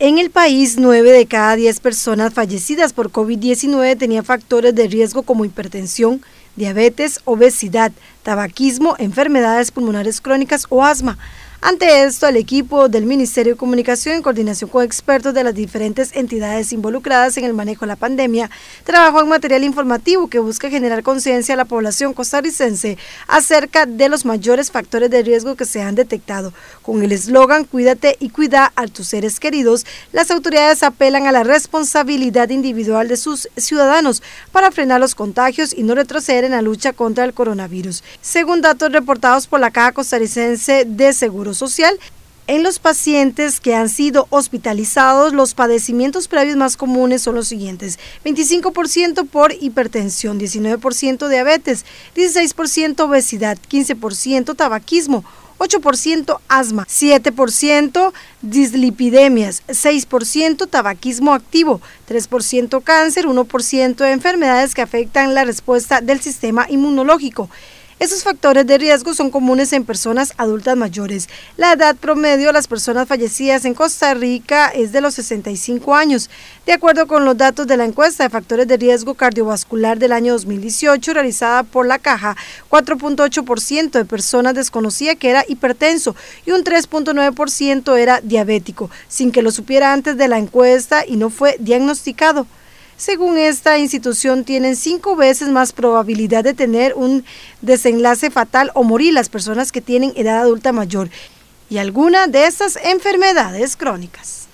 En el país, 9 de cada 10 personas fallecidas por COVID-19 tenían factores de riesgo como hipertensión, diabetes, obesidad, tabaquismo, enfermedades pulmonares crónicas o asma. Ante esto, el equipo del Ministerio de Comunicación, en coordinación con expertos de las diferentes entidades involucradas en el manejo de la pandemia, trabajó en material informativo que busca generar conciencia a la población costarricense acerca de los mayores factores de riesgo que se han detectado. Con el eslogan Cuídate y cuida a tus seres queridos, las autoridades apelan a la responsabilidad individual de sus ciudadanos para frenar los contagios y no retroceder en la lucha contra el coronavirus. Según datos reportados por la Caja Costarricense de Seguridad, Social. En los pacientes que han sido hospitalizados, los padecimientos previos más comunes son los siguientes. 25% por hipertensión, 19% diabetes, 16% obesidad, 15% tabaquismo, 8% asma, 7% dislipidemias, 6% tabaquismo activo, 3% cáncer, 1% enfermedades que afectan la respuesta del sistema inmunológico. Esos factores de riesgo son comunes en personas adultas mayores. La edad promedio de las personas fallecidas en Costa Rica es de los 65 años. De acuerdo con los datos de la encuesta de factores de riesgo cardiovascular del año 2018 realizada por la Caja, 4.8% de personas desconocía que era hipertenso y un 3.9% era diabético, sin que lo supiera antes de la encuesta y no fue diagnosticado. Según esta institución, tienen cinco veces más probabilidad de tener un desenlace fatal o morir las personas que tienen edad adulta mayor y alguna de estas enfermedades crónicas.